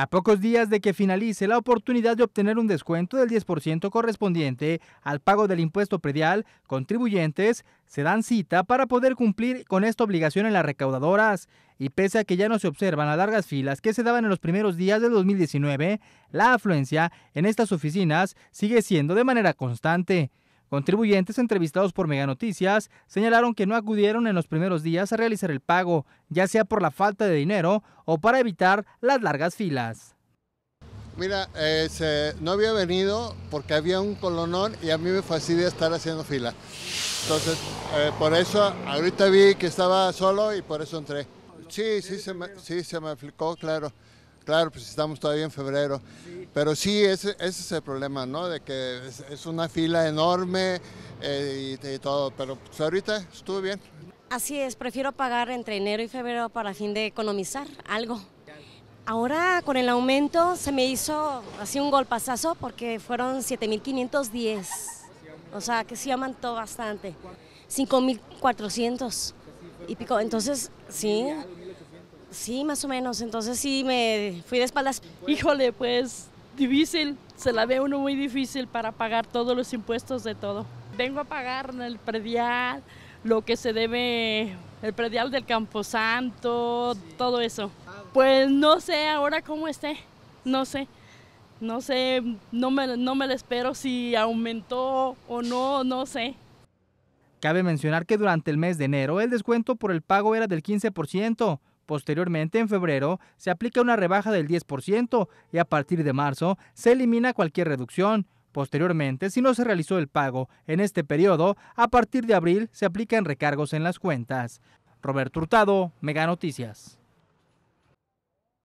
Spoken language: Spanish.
A pocos días de que finalice la oportunidad de obtener un descuento del 10% correspondiente al pago del impuesto predial, contribuyentes se dan cita para poder cumplir con esta obligación en las recaudadoras. Y pese a que ya no se observan las largas filas que se daban en los primeros días del 2019, la afluencia en estas oficinas sigue siendo de manera constante. Contribuyentes entrevistados por Mega Noticias señalaron que no acudieron en los primeros días a realizar el pago, ya sea por la falta de dinero o para evitar las largas filas. Mira, este, no había venido porque había un colonón y a mí me fastidia estar haciendo fila. Entonces, eh, por eso ahorita vi que estaba solo y por eso entré. Sí, sí se sí se me aplicó, claro. Claro, pues estamos todavía en febrero. Pero sí, ese, es el problema, ¿no? De que es, una fila enorme eh, y, todo. Pero pues, ahorita estuvo bien. Así es, prefiero pagar entre enero y febrero para fin de economizar algo. Ahora con el aumento se me hizo así un golpazazo porque fueron 7.510. O sea que sí aumentó bastante. 5.400 y pico. Entonces, sí, Sí, más o menos. Entonces sí me fui de espaldas. Híjole, pues difícil. Se la ve uno muy difícil para pagar todos los impuestos de todo. Vengo a pagar el predial, lo que se debe, el predial del Camposanto, todo eso. Pues no sé ahora cómo esté, no sé. No sé, no no me lo espero si aumentó o no, no sé. Cabe mencionar que durante el mes de enero el descuento por el pago era del 15%, Posteriormente, en febrero, se aplica una rebaja del 10% y a partir de marzo se elimina cualquier reducción. Posteriormente, si no se realizó el pago en este periodo, a partir de abril se aplican recargos en las cuentas. Roberto Hurtado, Mega Noticias.